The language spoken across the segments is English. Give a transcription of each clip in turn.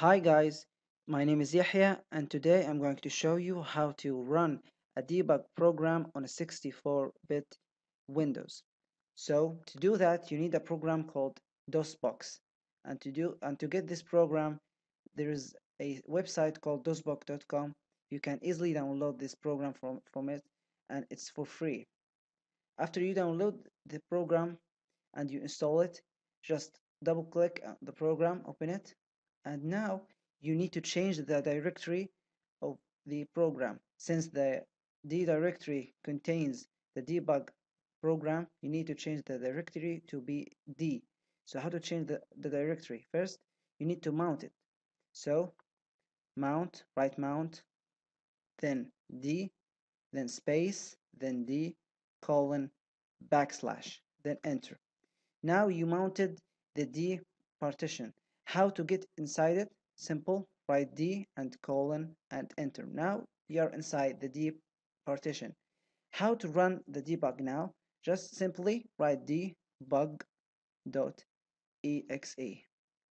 Hi guys, my name is Yahya and today I'm going to show you how to run a debug program on a 64-bit Windows. So to do that you need a program called DOSBox and to do and to get this program there is a website called dosbox.com you can easily download this program from, from it and it's for free. After you download the program and you install it just double click the program open it and now you need to change the directory of the program since the D directory contains the debug program you need to change the directory to be D so how to change the, the directory first you need to mount it so mount right mount then D then space then D colon backslash then enter now you mounted the D partition how to get inside it? Simple, write D and colon and enter. Now you are inside the D partition. How to run the debug now? Just simply write debug.exe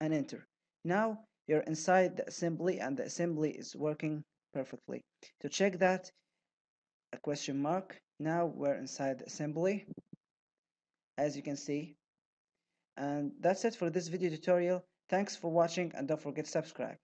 and enter. Now you're inside the assembly and the assembly is working perfectly. To check that, a question mark. Now we're inside the assembly, as you can see. And that's it for this video tutorial. Thanks for watching and don't forget to subscribe.